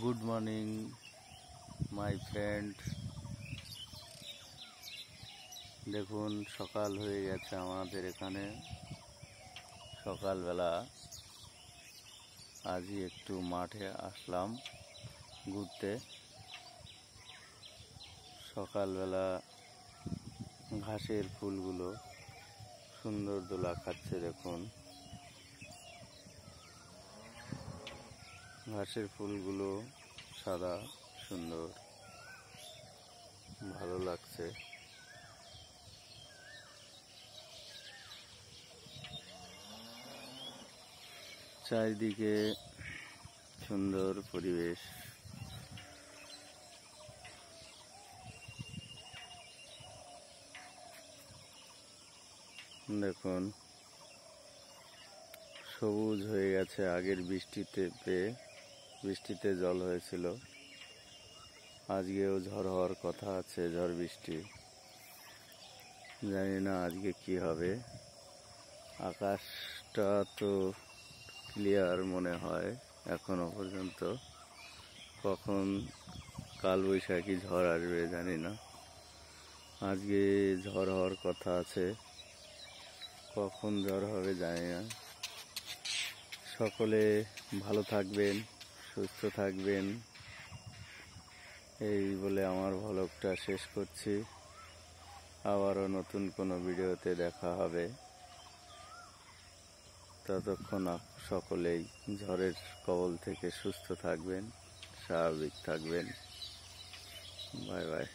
good morning my friend দেখুন সকাল হয়ে গেছে আমাদের এখানে সকালবেলা আজই একটু মাঠে আসলাম ঘুরতে সকালবেলা ঘাসের ফুলগুলো সুন্দর দোলা খাচ্ছে দেখুন ঘাসের ফুলগুলো সাদা সুন্দর ভালো লাগছে চারিদিকে সুন্দর পরিবেশ দেখুন সবুজ হয়ে গেছে আগের বৃষ্টিতে পেয়ে বৃষ্টিতে জল হয়েছিল আজকেও ঝড় হওয়ার কথা আছে ঝড় বৃষ্টি জানি না আজকে কি হবে আকাশটা তো ক্লিয়ার মনে হয় এখনো পর্যন্ত কখন কালবৈশাখী ঝড় আসবে জানি না আজকে ঝড় হওয়ার কথা আছে কখন ঝড় হবে জানি না সকলে ভালো থাকবেন সুস্থ থাকবেন এই বলে আমার ভলকটা শেষ করছি আবারও নতুন কোনো ভিডিওতে দেখা হবে ততক্ষণ সকলেই ঝড়ের কবল থেকে সুস্থ থাকবেন স্বাভাবিক থাকবেন বাই বাই